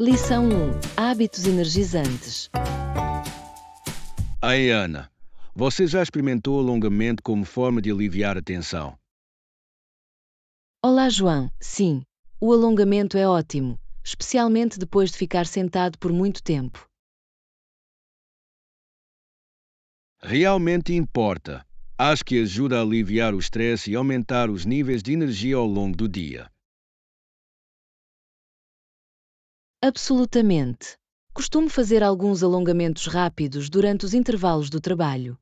Lição 1 Hábitos energizantes. Ai, Ana, você já experimentou alongamento como forma de aliviar a tensão? Olá, João. Sim, o alongamento é ótimo, especialmente depois de ficar sentado por muito tempo. Realmente importa. Acho que ajuda a aliviar o stress e aumentar os níveis de energia ao longo do dia. Absolutamente. Costumo fazer alguns alongamentos rápidos durante os intervalos do trabalho.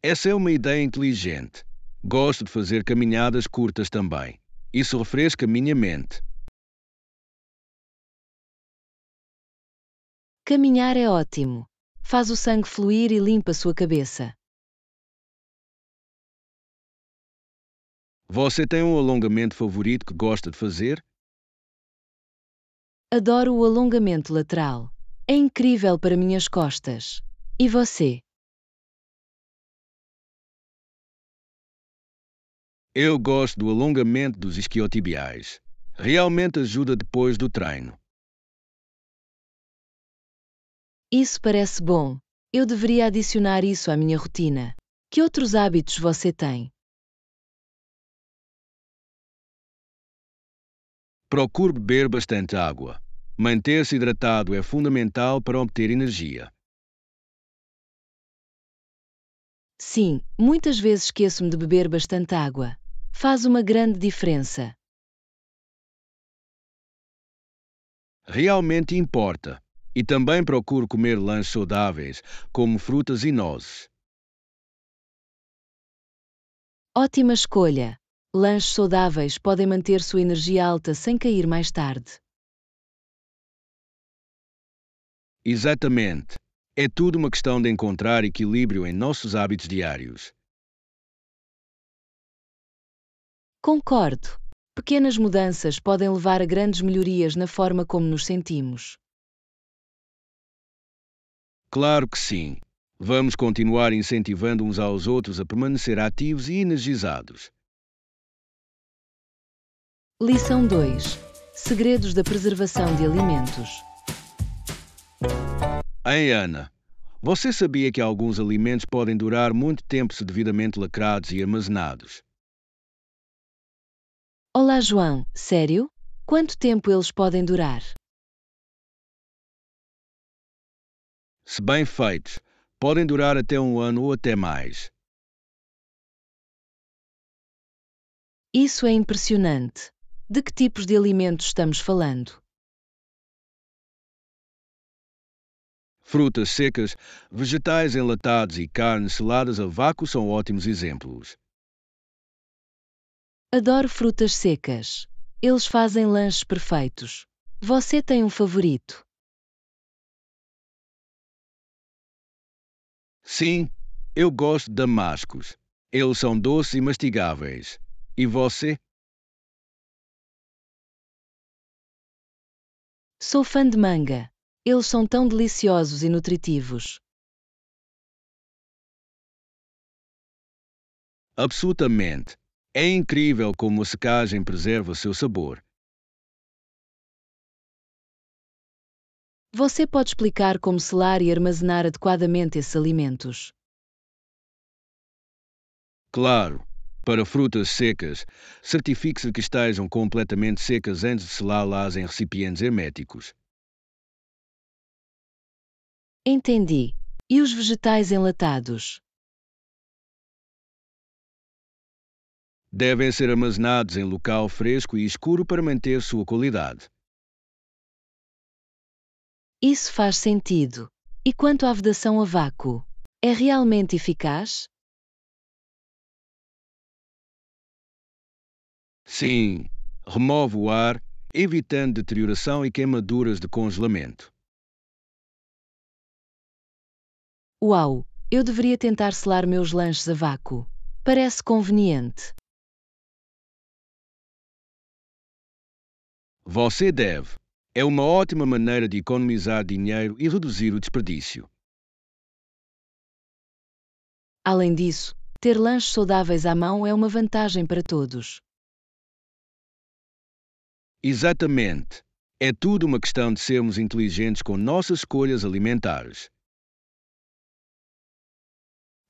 Essa é uma ideia inteligente. Gosto de fazer caminhadas curtas também. Isso refresca a minha mente. Caminhar é ótimo. Faz o sangue fluir e limpa sua cabeça. Você tem um alongamento favorito que gosta de fazer? Adoro o alongamento lateral. É incrível para minhas costas. E você? Eu gosto do alongamento dos isquiotibiais. Realmente ajuda depois do treino. Isso parece bom. Eu deveria adicionar isso à minha rotina. Que outros hábitos você tem? Procure beber bastante água. Manter-se hidratado é fundamental para obter energia. Sim, muitas vezes esqueço-me de beber bastante água. Faz uma grande diferença. Realmente importa. E também procuro comer lanches saudáveis, como frutas e nozes. Ótima escolha! Lanches saudáveis podem manter sua energia alta sem cair mais tarde. Exatamente. É tudo uma questão de encontrar equilíbrio em nossos hábitos diários. Concordo. Pequenas mudanças podem levar a grandes melhorias na forma como nos sentimos. Claro que sim. Vamos continuar incentivando uns aos outros a permanecer ativos e energizados. Lição 2: Segredos da preservação de alimentos. Ei, Ana, você sabia que alguns alimentos podem durar muito tempo se devidamente lacrados e armazenados? Olá, João, sério? Quanto tempo eles podem durar? Se bem feitos, podem durar até um ano ou até mais. Isso é impressionante de que tipos de alimentos estamos falando? Frutas secas, vegetais enlatados e carnes seladas a vácuo são ótimos exemplos. Adoro frutas secas. Eles fazem lanches perfeitos. Você tem um favorito? Sim, eu gosto de damascos. Eles são doces e mastigáveis. E você? Sou fã de manga. Eles são tão deliciosos e nutritivos. Absolutamente. É incrível como a secagem preserva o seu sabor. Você pode explicar como selar e armazenar adequadamente esses alimentos? Claro. Para frutas secas, certifique-se que estejam completamente secas antes de selá-las em recipientes herméticos. Entendi. E os vegetais enlatados? Devem ser armazenados em local fresco e escuro para manter sua qualidade. Isso faz sentido. E quanto à vedação a vácuo? É realmente eficaz? Sim, remove o ar, evitando deterioração e queimaduras de congelamento. Uau, eu deveria tentar selar meus lanches a vácuo. Parece conveniente. Você deve. É uma ótima maneira de economizar dinheiro e reduzir o desperdício. Além disso, ter lanches saudáveis à mão é uma vantagem para todos. Exatamente. É tudo uma questão de sermos inteligentes com nossas escolhas alimentares.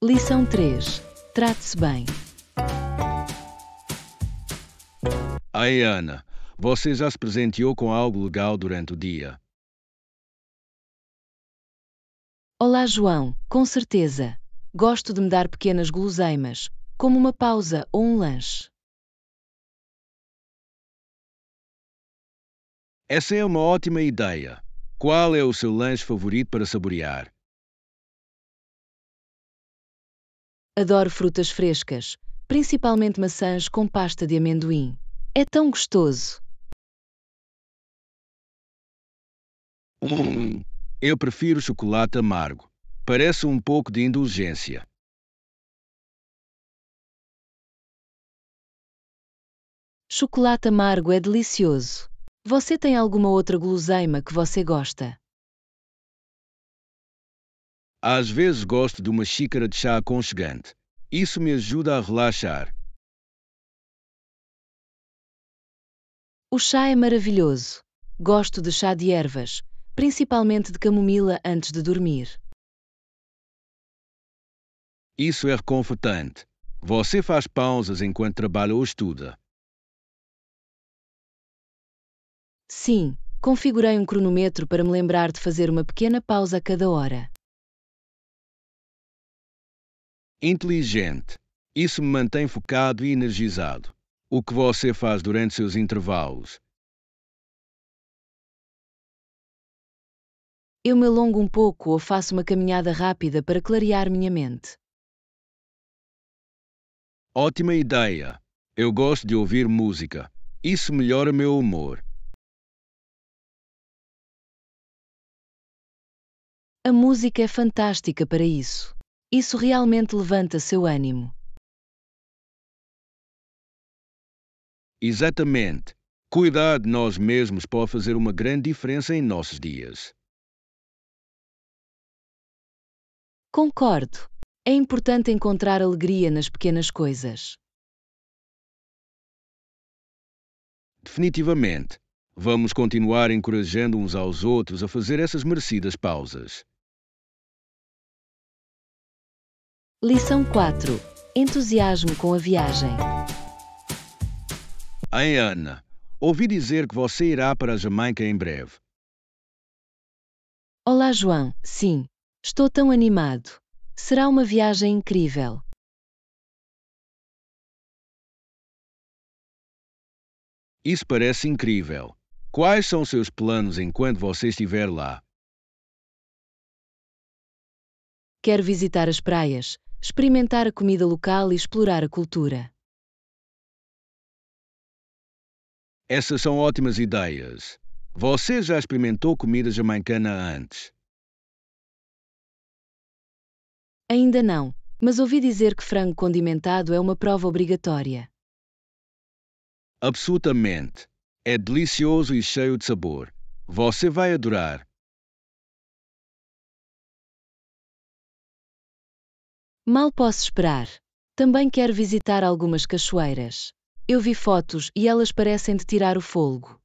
Lição 3. Trate-se bem. Ai, Ana, você já se presenteou com algo legal durante o dia? Olá, João, com certeza. Gosto de me dar pequenas guloseimas, como uma pausa ou um lanche. Essa é uma ótima ideia. Qual é o seu lanche favorito para saborear? Adoro frutas frescas, principalmente maçãs com pasta de amendoim. É tão gostoso. Hum, eu prefiro chocolate amargo. Parece um pouco de indulgência. Chocolate amargo é delicioso. Você tem alguma outra guloseima que você gosta? Às vezes gosto de uma xícara de chá aconchegante. Isso me ajuda a relaxar. O chá é maravilhoso. Gosto de chá de ervas, principalmente de camomila antes de dormir. Isso é reconfortante. Você faz pausas enquanto trabalha ou estuda. Sim, configurei um cronômetro para me lembrar de fazer uma pequena pausa a cada hora. Inteligente. Isso me mantém focado e energizado. O que você faz durante seus intervalos? Eu me alongo um pouco ou faço uma caminhada rápida para clarear minha mente. Ótima ideia! Eu gosto de ouvir música. Isso melhora meu humor. A música é fantástica para isso. Isso realmente levanta seu ânimo. Exatamente. Cuidar de nós mesmos pode fazer uma grande diferença em nossos dias. Concordo. É importante encontrar alegria nas pequenas coisas. Definitivamente. Vamos continuar encorajando uns aos outros a fazer essas merecidas pausas. Lição 4. Entusiasmo com a viagem. Ai, Ana, ouvi dizer que você irá para a Jamaica em breve. Olá, João. Sim, estou tão animado. Será uma viagem incrível. Isso parece incrível. Quais são seus planos enquanto você estiver lá? Quero visitar as praias, experimentar a comida local e explorar a cultura. Essas são ótimas ideias. Você já experimentou comida jamaicana antes? Ainda não, mas ouvi dizer que frango condimentado é uma prova obrigatória. Absolutamente. É delicioso e cheio de sabor. Você vai adorar. Mal posso esperar. Também quero visitar algumas cachoeiras. Eu vi fotos e elas parecem de tirar o fôlego.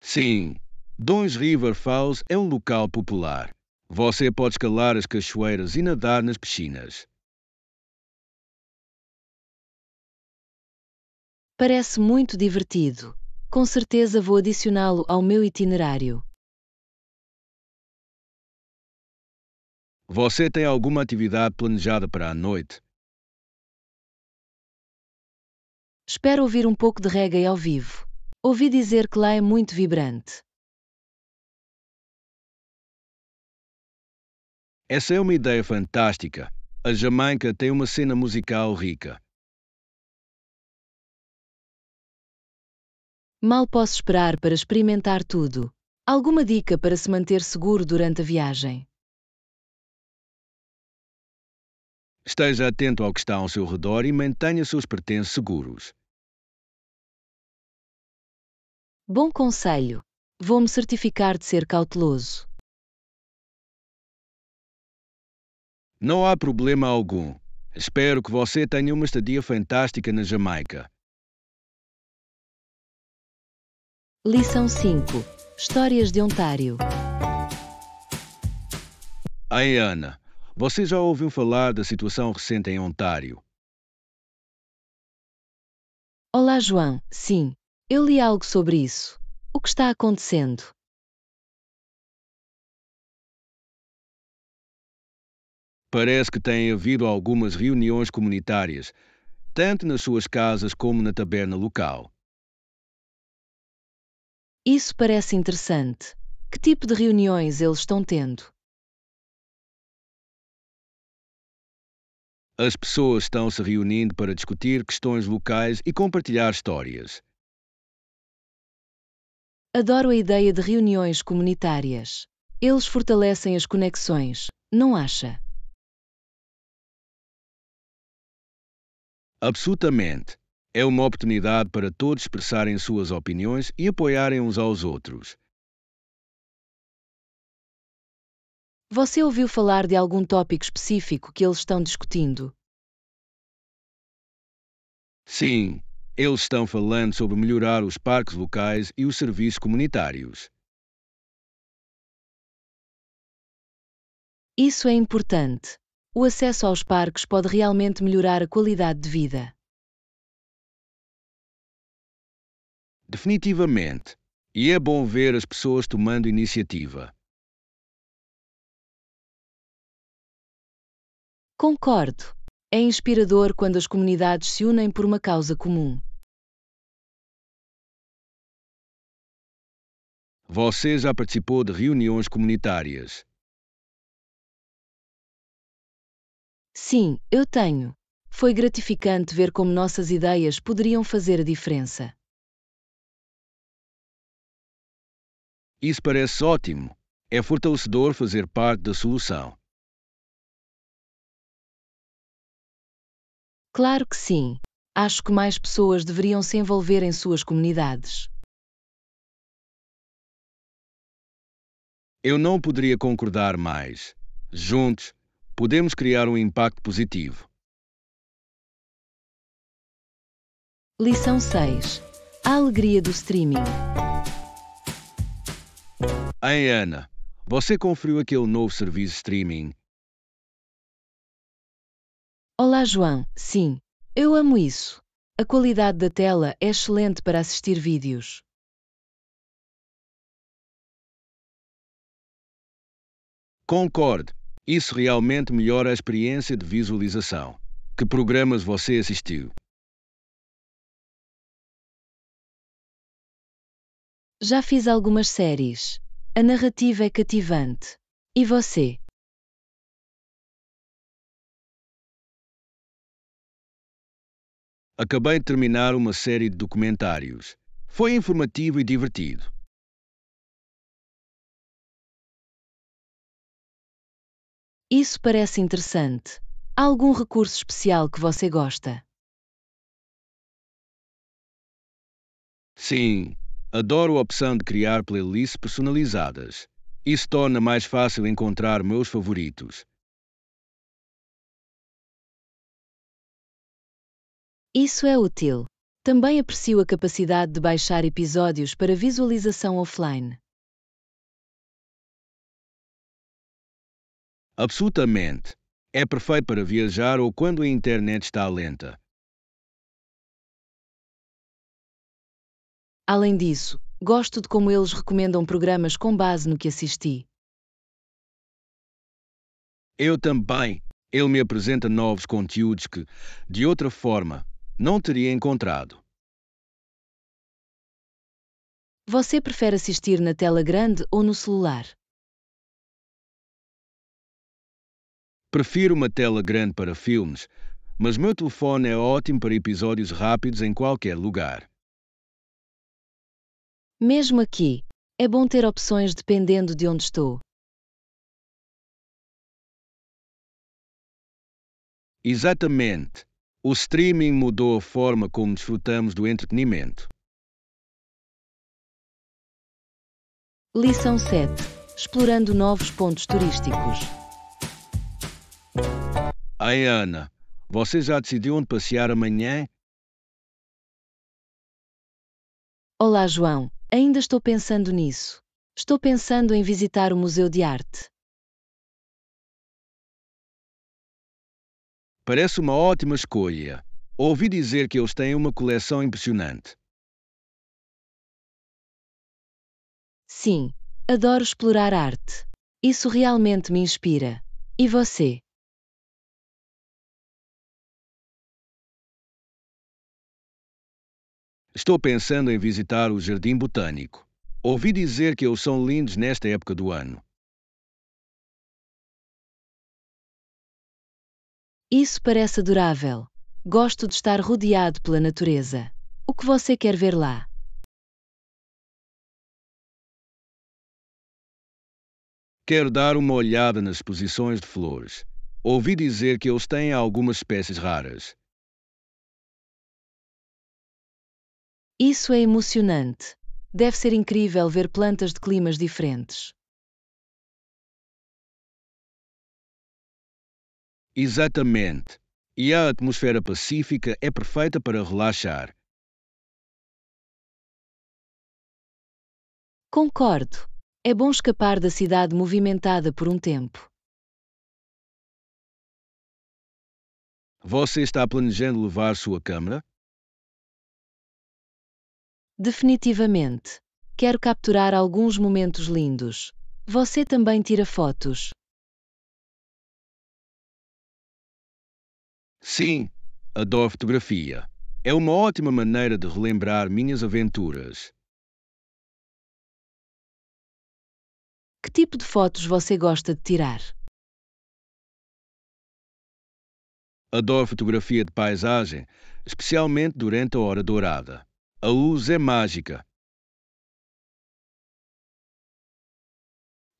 Sim, Dons River Falls é um local popular. Você pode escalar as cachoeiras e nadar nas piscinas. Parece muito divertido. Com certeza vou adicioná-lo ao meu itinerário. Você tem alguma atividade planejada para a noite? Espero ouvir um pouco de reggae ao vivo. Ouvi dizer que lá é muito vibrante. Essa é uma ideia fantástica. A Jamaica tem uma cena musical rica. Mal posso esperar para experimentar tudo. Alguma dica para se manter seguro durante a viagem? Esteja atento ao que está ao seu redor e mantenha seus pertences seguros. Bom conselho. Vou-me certificar de ser cauteloso. Não há problema algum. Espero que você tenha uma estadia fantástica na Jamaica. Lição 5 Histórias de Ontário Ai, Ana, você já ouviu falar da situação recente em Ontário? Olá, João. Sim, eu li algo sobre isso. O que está acontecendo? Parece que tem havido algumas reuniões comunitárias, tanto nas suas casas como na taberna local. Isso parece interessante. Que tipo de reuniões eles estão tendo? As pessoas estão se reunindo para discutir questões locais e compartilhar histórias. Adoro a ideia de reuniões comunitárias. Eles fortalecem as conexões, não acha? Absolutamente. É uma oportunidade para todos expressarem suas opiniões e apoiarem uns aos outros. Você ouviu falar de algum tópico específico que eles estão discutindo? Sim, eles estão falando sobre melhorar os parques locais e os serviços comunitários. Isso é importante. O acesso aos parques pode realmente melhorar a qualidade de vida. Definitivamente. E é bom ver as pessoas tomando iniciativa. Concordo. É inspirador quando as comunidades se unem por uma causa comum. Você já participou de reuniões comunitárias? Sim, eu tenho. Foi gratificante ver como nossas ideias poderiam fazer a diferença. Isso parece ótimo. É fortalecedor fazer parte da solução. Claro que sim. Acho que mais pessoas deveriam se envolver em suas comunidades. Eu não poderia concordar mais. Juntos, podemos criar um impacto positivo. Lição 6 A alegria do streaming. Ei, Ana, você conferiu aquele novo serviço streaming Olá, João. Sim, eu amo isso. A qualidade da tela é excelente para assistir vídeos. Concordo. Isso realmente melhora a experiência de visualização. Que programas você assistiu? Já fiz algumas séries. A narrativa é cativante. E você? acabei de terminar uma série de documentários. Foi informativo e divertido. Isso parece interessante. Há algum recurso especial que você gosta? Sim, adoro a opção de criar playlists personalizadas. Isso torna mais fácil encontrar meus favoritos. Isso é útil. Também aprecio a capacidade de baixar episódios para visualização offline. Absolutamente. É perfeito para viajar ou quando a internet está lenta. Além disso, gosto de como eles recomendam programas com base no que assisti. Eu também. Ele me apresenta novos conteúdos que, de outra forma, não teria encontrado. Você prefere assistir na tela grande ou no celular? Prefiro uma tela grande para filmes, mas meu telefone é ótimo para episódios rápidos em qualquer lugar. Mesmo aqui, é bom ter opções dependendo de onde estou. Exatamente. O streaming mudou a forma como desfrutamos do entretenimento. Lição 7 Explorando novos pontos turísticos. Ei, Ana, você já decidiu onde passear amanhã? Olá, João. Ainda estou pensando nisso. Estou pensando em visitar o Museu de Arte. Parece uma ótima escolha. Ouvi dizer que eles têm uma coleção impressionante. Sim, adoro explorar arte. Isso realmente me inspira. E você? Estou pensando em visitar o Jardim Botânico. Ouvi dizer que eles são lindos nesta época do ano. Isso parece adorável. Gosto de estar rodeado pela natureza. O que você quer ver lá? Quero dar uma olhada nas posições de flores. Ouvi dizer que eles têm algumas espécies raras. Isso é emocionante. Deve ser incrível ver plantas de climas diferentes. Exatamente. E a atmosfera pacífica é perfeita para relaxar. Concordo. É bom escapar da cidade movimentada por um tempo. Você está planejando levar sua câmera? Definitivamente. Quero capturar alguns momentos lindos. Você também tira fotos. Sim, adoro fotografia. É uma ótima maneira de relembrar minhas aventuras. Que tipo de fotos você gosta de tirar? Adoro fotografia de paisagem, especialmente durante a hora dourada. A luz é mágica.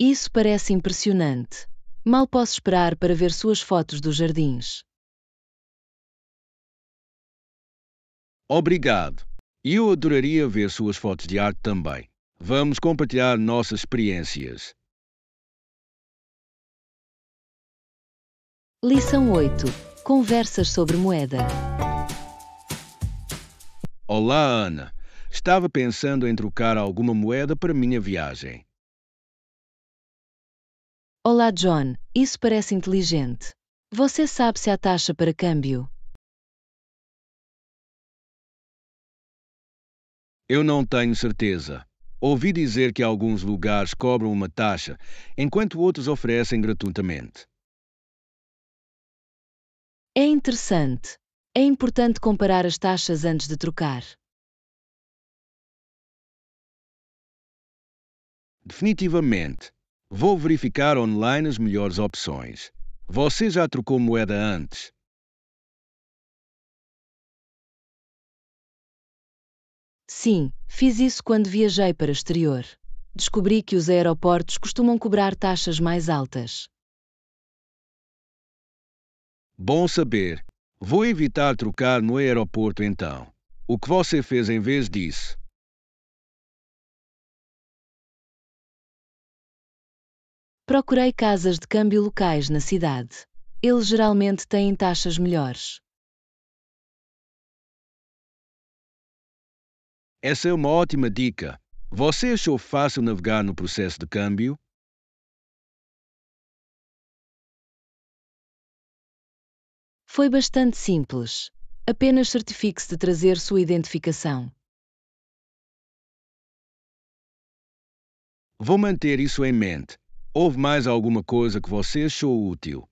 Isso parece impressionante. Mal posso esperar para ver suas fotos dos jardins. Obrigado. Eu adoraria ver suas fotos de arte também. Vamos compartilhar nossas experiências. Lição 8. Conversas sobre moeda. Olá, Ana. Estava pensando em trocar alguma moeda para minha viagem. Olá, John. Isso parece inteligente. Você sabe se há taxa para câmbio? Eu não tenho certeza. Ouvi dizer que alguns lugares cobram uma taxa, enquanto outros oferecem gratuitamente. É interessante. É importante comparar as taxas antes de trocar. Definitivamente. Vou verificar online as melhores opções. Você já trocou moeda antes? Sim, fiz isso quando viajei para exterior. Descobri que os aeroportos costumam cobrar taxas mais altas. Bom saber. Vou evitar trocar no aeroporto então. O que você fez em vez disso? Procurei casas de câmbio locais na cidade. Eles geralmente têm taxas melhores. Essa é uma ótima dica. Você achou fácil navegar no processo de câmbio? Foi bastante simples. Apenas certifique-se de trazer sua identificação. Vou manter isso em mente. Houve mais alguma coisa que você achou útil?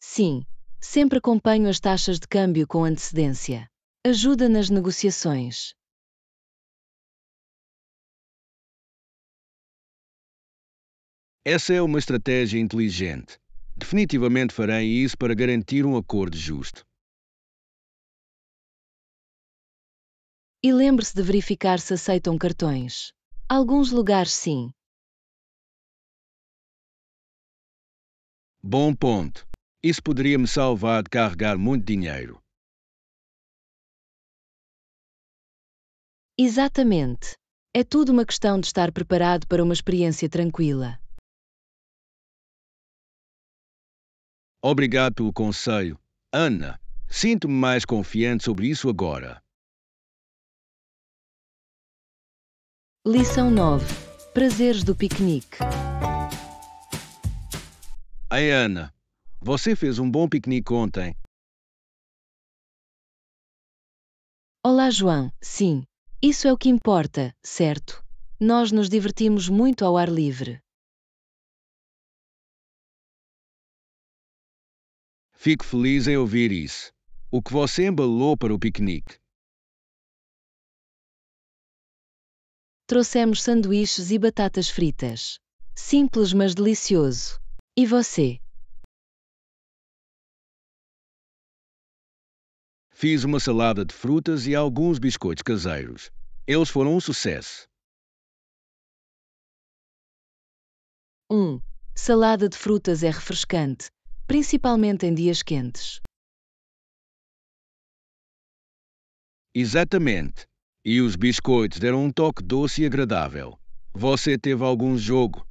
Sim, sempre acompanho as taxas de câmbio com antecedência. Ajuda nas negociações. Essa é uma estratégia inteligente. Definitivamente farei isso para garantir um acordo justo. E lembre-se de verificar se aceitam cartões. Alguns lugares sim. Bom ponto. Isso poderia me salvar de carregar muito dinheiro. Exatamente. É tudo uma questão de estar preparado para uma experiência tranquila. Obrigado pelo conselho, Ana. Sinto-me mais confiante sobre isso agora. Lição 9 Prazeres do piquenique. Ei, Ana. Você fez um bom piquenique ontem. Olá, João. Sim, isso é o que importa, certo? Nós nos divertimos muito ao ar livre. Fico feliz em ouvir isso. O que você embalou para o piquenique? Trouxemos sanduíches e batatas fritas. Simples, mas delicioso. E você? Fiz uma salada de frutas e alguns biscoitos caseiros. Eles foram um sucesso. 1. Salada de frutas é refrescante, principalmente em dias quentes. Exatamente. E os biscoitos deram um toque doce e agradável. Você teve algum jogo?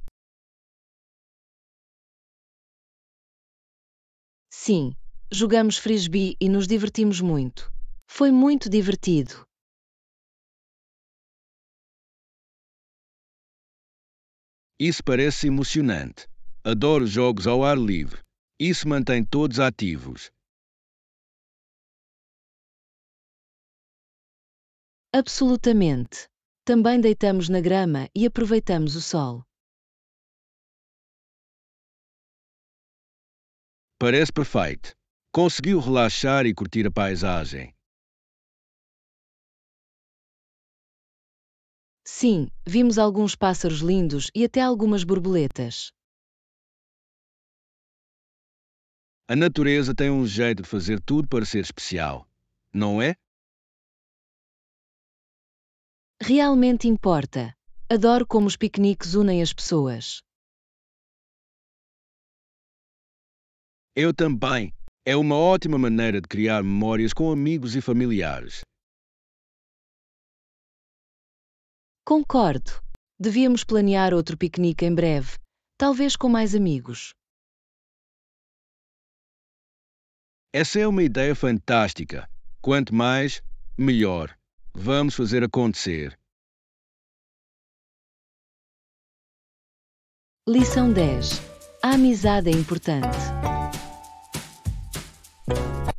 Sim, jogamos frisbee e nos divertimos muito. Foi muito divertido. Isso parece emocionante. Adoro jogos ao ar livre. Isso mantém todos ativos. Absolutamente. Também deitamos na grama e aproveitamos o sol. Parece perfeito. Conseguiu relaxar e curtir a paisagem. Sim, vimos alguns pássaros lindos e até algumas borboletas. A natureza tem um jeito de fazer tudo parecer especial, não é? Realmente importa. Adoro como os piqueniques unem as pessoas. Eu também. É uma ótima maneira de criar memórias com amigos e familiares. Concordo. Devíamos planear outro piquenique em breve, talvez com mais amigos. Essa é uma ideia fantástica. Quanto mais, melhor. Vamos fazer acontecer. Lição 10. A amizade é importante.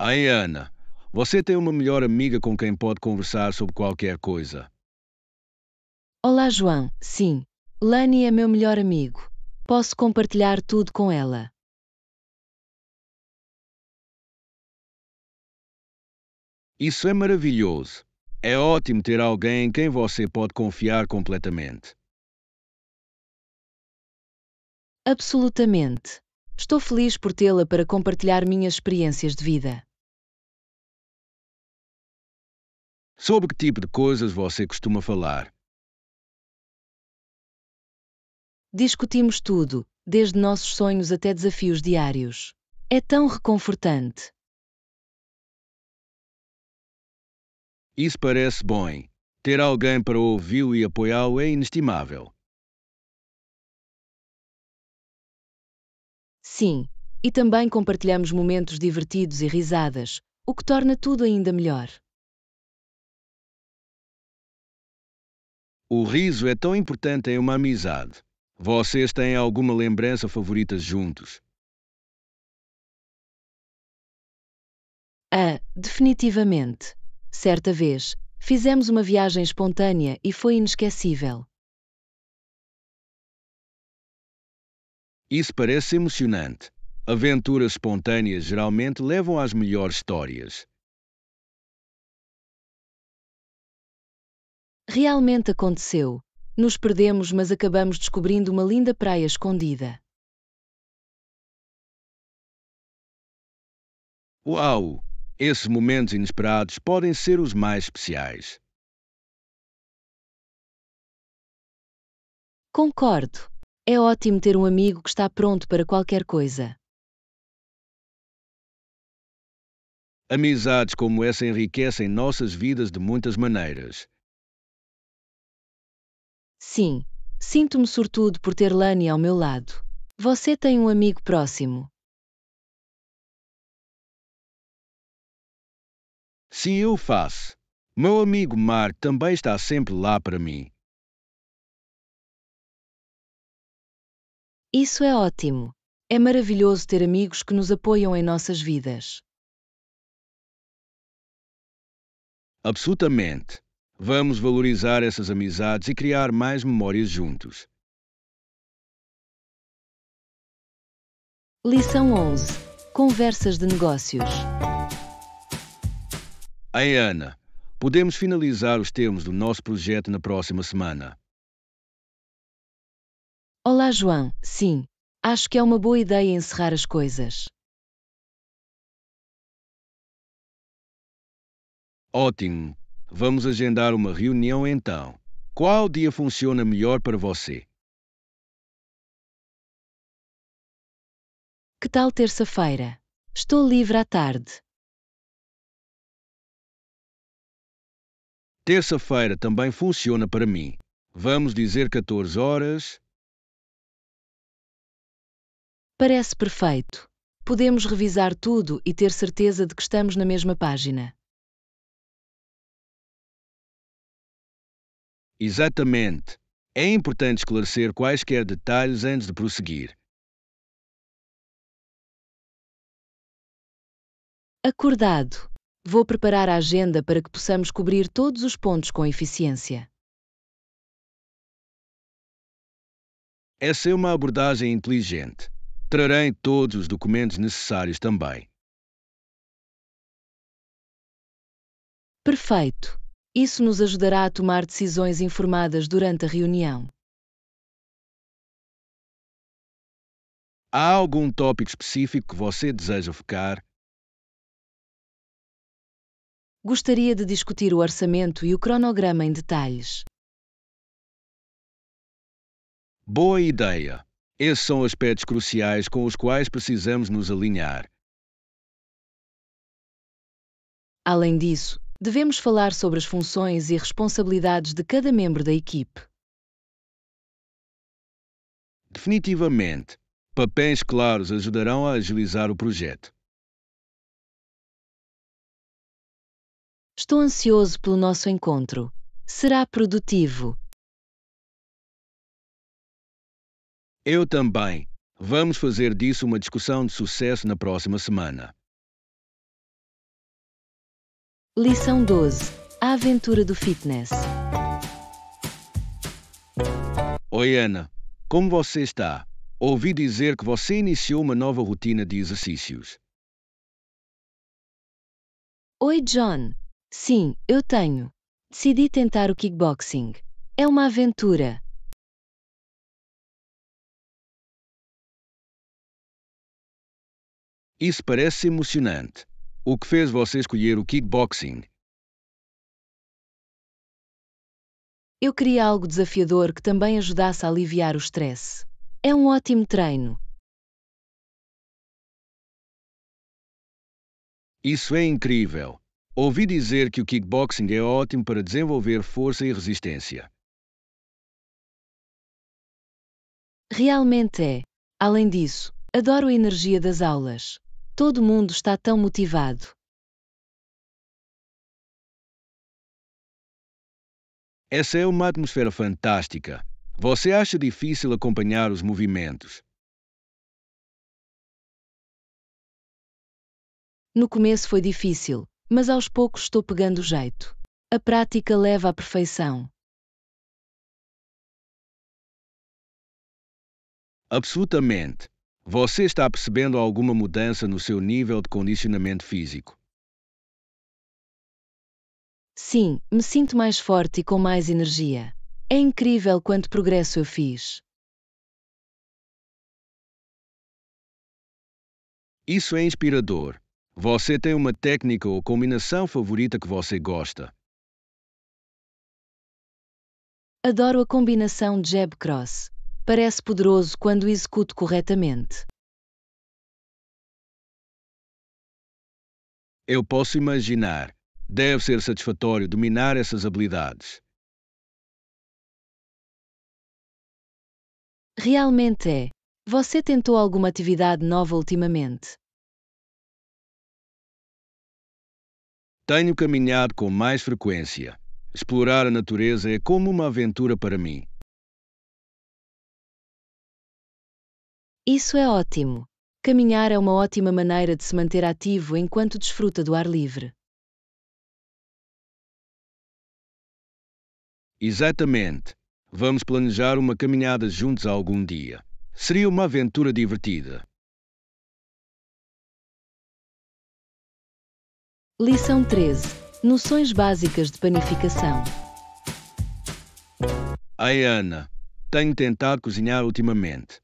Aí, Ana, você tem uma melhor amiga com quem pode conversar sobre qualquer coisa. Olá, João. Sim. Lani é meu melhor amigo. Posso compartilhar tudo com ela. Isso é maravilhoso. É ótimo ter alguém em quem você pode confiar completamente. Absolutamente. Estou feliz por tê-la para compartilhar minhas experiências de vida. Sobre que tipo de coisas você costuma falar? Discutimos tudo, desde nossos sonhos até desafios diários. É tão reconfortante. Isso parece bom. Ter alguém para ouvi-lo e apoiá-lo é inestimável. Sim, e também compartilhamos momentos divertidos e risadas, o que torna tudo ainda melhor. O riso é tão importante em uma amizade. Vocês têm alguma lembrança favorita juntos? Ah, definitivamente. Certa vez, fizemos uma viagem espontânea e foi inesquecível. Isso parece emocionante. Aventuras espontâneas geralmente levam às melhores histórias. Realmente aconteceu. Nos perdemos, mas acabamos descobrindo uma linda praia escondida. Uau! Esses momentos inesperados podem ser os mais especiais. Concordo. É ótimo ter um amigo que está pronto para qualquer coisa. Amizades como essa enriquecem nossas vidas de muitas maneiras. Sim, sinto-me sortudo por ter Lani ao meu lado. Você tem um amigo próximo. Sim, eu faço. Meu amigo Mar também está sempre lá para mim. Isso é ótimo. É maravilhoso ter amigos que nos apoiam em nossas vidas. Absolutamente. Vamos valorizar essas amizades e criar mais memórias juntos. Lição 11 Conversas de Negócios Ei, Ana, podemos finalizar os termos do nosso projeto na próxima semana. Olá, João. Sim, acho que é uma boa ideia encerrar as coisas. Ótimo. Vamos agendar uma reunião então. Qual dia funciona melhor para você? Que tal terça-feira? Estou livre à tarde. Terça-feira também funciona para mim. Vamos dizer 14 horas. Parece perfeito. Podemos revisar tudo e ter certeza de que estamos na mesma página. Exatamente. É importante esclarecer quaisquer detalhes antes de prosseguir. Acordado. Vou preparar a agenda para que possamos cobrir todos os pontos com eficiência. Essa é uma abordagem inteligente. Trarei todos os documentos necessários também. Perfeito. Isso nos ajudará a tomar decisões informadas durante a reunião. Há algum tópico específico que você deseja focar? Gostaria de discutir o orçamento e o cronograma em detalhes. Boa ideia! Esses são aspectos cruciais com os quais precisamos nos alinhar. Além disso, devemos falar sobre as funções e responsabilidades de cada membro da equipe. Definitivamente, papéis claros ajudarão a agilizar o projeto. Estou ansioso pelo nosso encontro. Será produtivo. Eu também. Vamos fazer disso uma discussão de sucesso na próxima semana. Lição 12 A aventura do fitness. Oi, Ana. Como você está? Ouvi dizer que você iniciou uma nova rotina de exercícios. Oi, John. Sim, eu tenho. Decidi tentar o kickboxing. É uma aventura. Isso parece emocionante. O que fez você escolher o kickboxing? Eu queria algo desafiador que também ajudasse a aliviar o stress. É um ótimo treino. Isso é incrível. Ouvi dizer que o kickboxing é ótimo para desenvolver força e resistência. Realmente é. Além disso, adoro a energia das aulas. Todo mundo está tão motivado. Essa é uma atmosfera fantástica. Você acha difícil acompanhar os movimentos? No começo foi difícil, mas aos poucos estou pegando jeito. A prática leva à perfeição. Absolutamente. Você está percebendo alguma mudança no seu nível de condicionamento físico? Sim, me sinto mais forte e com mais energia. É incrível quanto progresso eu fiz. Isso é inspirador. Você tem uma técnica ou combinação favorita que você gosta? Adoro a combinação jab-cross parece poderoso quando executo corretamente. Eu posso imaginar. Deve ser satisfatório dominar essas habilidades. Realmente é. Você tentou alguma atividade nova ultimamente? Tenho caminhado com mais frequência. Explorar a natureza é como uma aventura para mim. Isso é ótimo! Caminhar é uma ótima maneira de se manter ativo enquanto desfruta do ar livre. Exatamente. Vamos planejar uma caminhada juntos algum dia. Seria uma aventura divertida. Lição 13. Noções básicas de panificação. Ai, Ana, tenho tentado cozinhar ultimamente.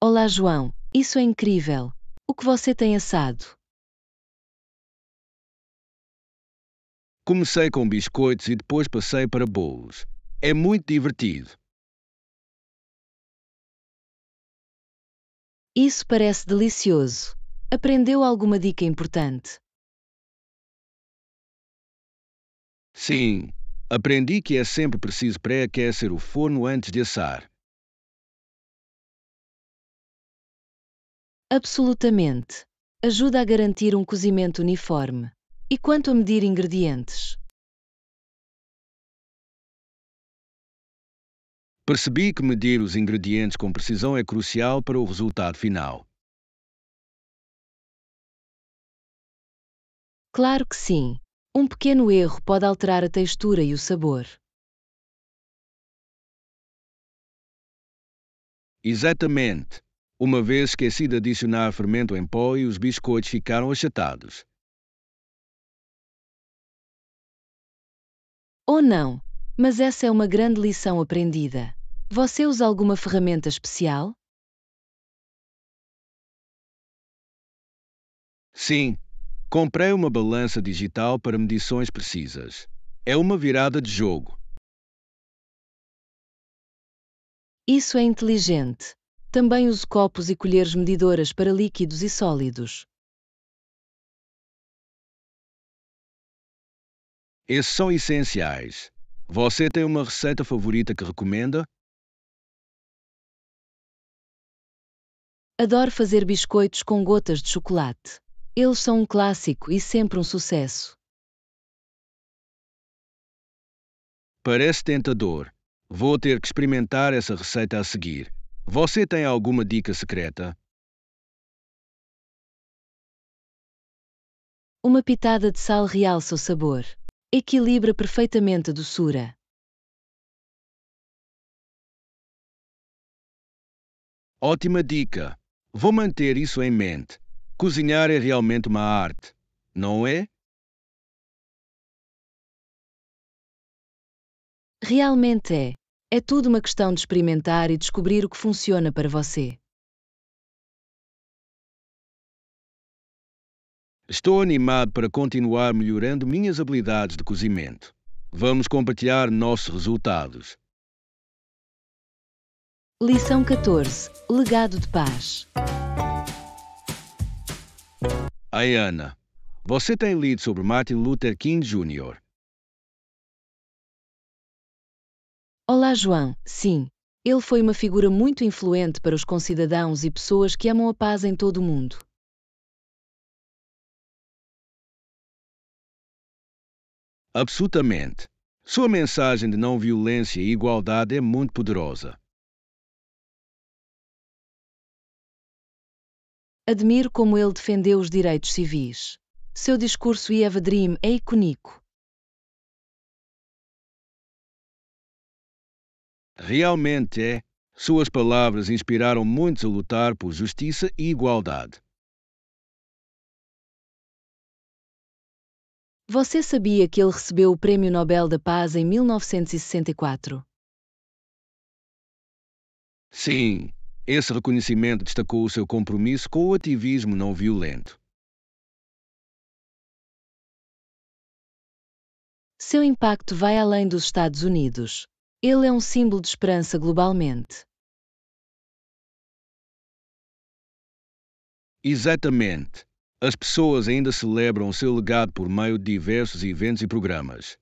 Olá, João, isso é incrível! O que você tem assado? Comecei com biscoitos e depois passei para bolos. É muito divertido. Isso parece delicioso. Aprendeu alguma dica importante? Sim, aprendi que é sempre preciso pré-aquecer o forno antes de assar. Absolutamente. Ajuda a garantir um cozimento uniforme. E quanto a medir ingredientes? Percebi que medir os ingredientes com precisão é crucial para o resultado final. Claro que sim. Um pequeno erro pode alterar a textura e o sabor. Exatamente. Uma vez esqueci é de adicionar fermento em pó e os biscoitos ficaram achatados. Ou oh não, mas essa é uma grande lição aprendida. Você usa alguma ferramenta especial? Sim, comprei uma balança digital para medições precisas. É uma virada de jogo. Isso é inteligente. Também uso copos e colheres medidoras para líquidos e sólidos. Esses são essenciais. Você tem uma receita favorita que recomenda? Adoro fazer biscoitos com gotas de chocolate. Eles são um clássico e sempre um sucesso. Parece tentador. Vou ter que experimentar essa receita a seguir. Você tem alguma dica secreta? Uma pitada de sal realça o sabor. Equilibra perfeitamente a doçura. Ótima dica! Vou manter isso em mente. Cozinhar é realmente uma arte, não é? Realmente é. É tudo uma questão de experimentar e descobrir o que funciona para você. Estou animado para continuar melhorando minhas habilidades de cozimento. Vamos compartilhar nossos resultados. Lição 14 Legado de Paz Aiana, você tem lido sobre Martin Luther King Jr. Olá, João. Sim, ele foi uma figura muito influente para os concidadãos e pessoas que amam a paz em todo o mundo. Absolutamente. Sua mensagem de não violência e igualdade é muito poderosa. Admiro como ele defendeu os direitos civis. Seu discurso Eva Dream é icônico. realmente é, suas palavras inspiraram muitos a lutar por justiça e igualdade. Você sabia que ele recebeu o Prêmio Nobel da Paz em 1964? Sim, esse reconhecimento destacou o seu compromisso com o ativismo não violento. Seu impacto vai além dos Estados Unidos. Ele é um símbolo de esperança globalmente. Exatamente. As pessoas ainda celebram o seu legado por meio de diversos eventos e programas.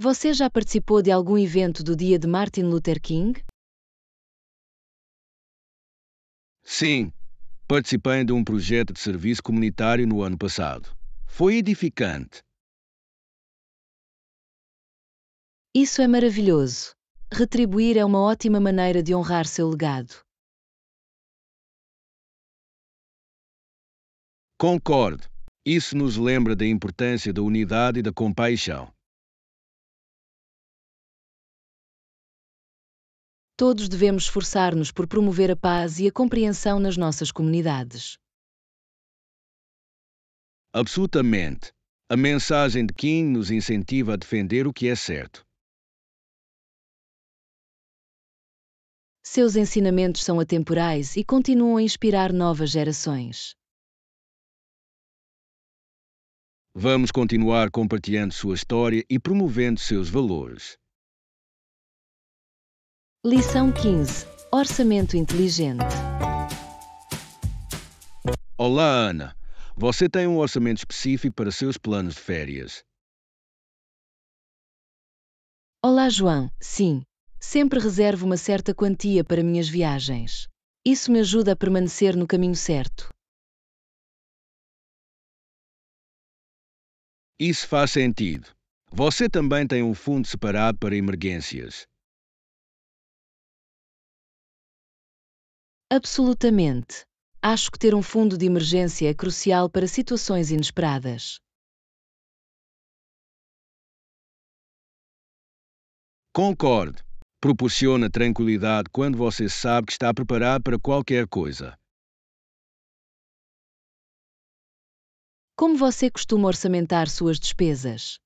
Você já participou de algum evento do dia de Martin Luther King? Sim, participei de um projeto de serviço comunitário no ano passado. Foi edificante. Isso é maravilhoso. Retribuir é uma ótima maneira de honrar seu legado. Concordo. Isso nos lembra da importância da unidade e da compaixão. Todos devemos esforçar-nos por promover a paz e a compreensão nas nossas comunidades. Absolutamente. A mensagem de Kim nos incentiva a defender o que é certo. Seus ensinamentos são atemporais e continuam a inspirar novas gerações. Vamos continuar compartilhando sua história e promovendo seus valores. Lição 15 Orçamento Inteligente Olá, Ana. Você tem um orçamento específico para seus planos de férias. Olá, João. Sim, Sempre reservo uma certa quantia para minhas viagens. Isso me ajuda a permanecer no caminho certo. Isso faz sentido. Você também tem um fundo separado para emergências. Absolutamente. Acho que ter um fundo de emergência é crucial para situações inesperadas. Concordo proporciona tranquilidade quando você sabe que está preparado para qualquer coisa. Como você costuma orçamentar suas despesas?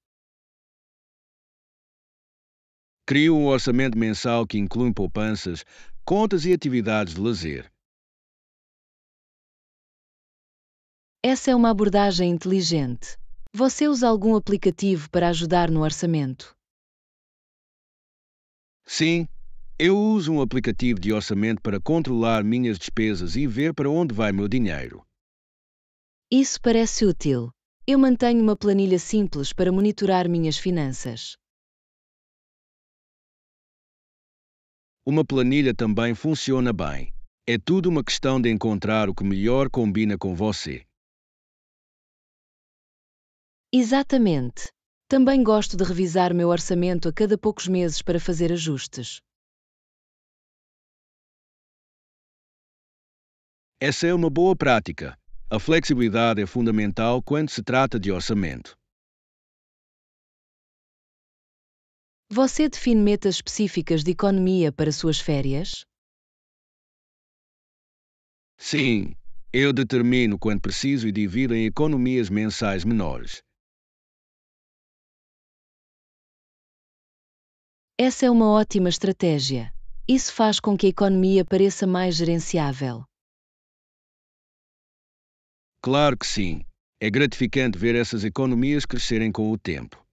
Crio um orçamento mensal que inclui poupanças, contas e atividades de lazer. Essa é uma abordagem inteligente. Você usa algum aplicativo para ajudar no orçamento? Sim, eu uso um aplicativo de orçamento para controlar minhas despesas e ver para onde vai meu dinheiro. Isso parece útil. Eu mantenho uma planilha simples para monitorar minhas finanças. Uma planilha também funciona bem. É tudo uma questão de encontrar o que melhor combina com você. Exatamente. Também gosto de revisar meu orçamento a cada poucos meses para fazer ajustes. Essa é uma boa prática. A flexibilidade é fundamental quando se trata de orçamento. Você define metas específicas de economia para suas férias? Sim, eu determino quando preciso e divido em economias mensais menores. Essa é uma ótima estratégia. Isso faz com que a economia pareça mais gerenciável. Claro que sim. É gratificante ver essas economias crescerem com o tempo.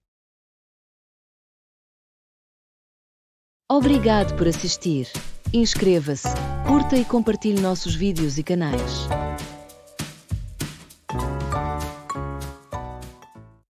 Obrigado por assistir. Inscreva-se, curta e compartilhe nossos vídeos e canais.